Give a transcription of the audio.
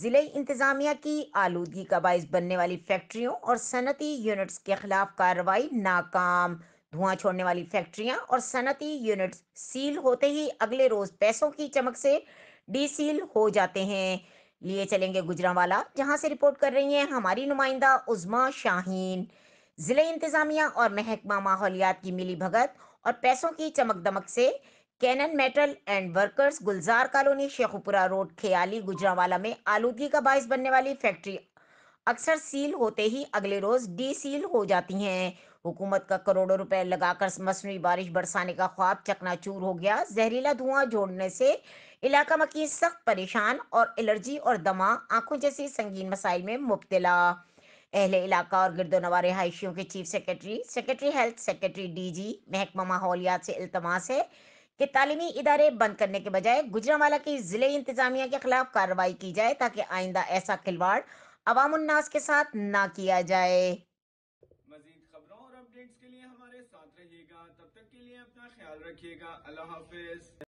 जिले इंतजामिया की आलूगी का बायस बनने वाली फैक्ट्रियों और सनती यूनिट्स के खिलाफ कार्रवाई नाकाम धुआं छोड़ने वाली फैक्ट्रियां और सनती यूनिट्स सील होते ही अगले रोज पैसों की चमक से डी सील हो जाते हैं लिए चलेंगे गुजरावाला जहां से रिपोर्ट कर रही हैं हमारी नुमाइंदा उजमा शाहीन जिले इंतजामिया और महकमा माहौलियात की मिली भगत और पैसों की चमक दमक से Canon metal and workers Gulzar colony Sheikhupura road Khiali Gujranwala में आलूगी का बायस बनने वाली फैक्ट्री अक्सर सील होते ही अगले रोज डी सील हो जाती हैं हुकूमत का करोड़ों रुपए लगाकर मसनू बारिश बरसाने का ख्वाब चकनाचूर हो गया जहरीला धुआं जोड़ने से इलाका मकी सख्त परेशान और एलर्जी और दमा आंखों जैसी संगीन मसाइल में मुबतला अहले इलाका और गिरदोनवा रिहायशियों के chief secretary secretary health secretary DG महकमा माहौलियात से अल्तमास है कि तालीमी इदारे बंद करने के बजाय गुजरावाला की जिले इंतजामिया के खिलाफ कार्रवाई की जाए ताकि आइंदा ऐसा खिलवाड़ अवामनास के साथ ना किया जाए मजीद खबरों और अपडेट्स के लिए हमारे साथ रहिएगा तब तक के लिए अपना ख्याल रखिएगा अल्लाह हाफिज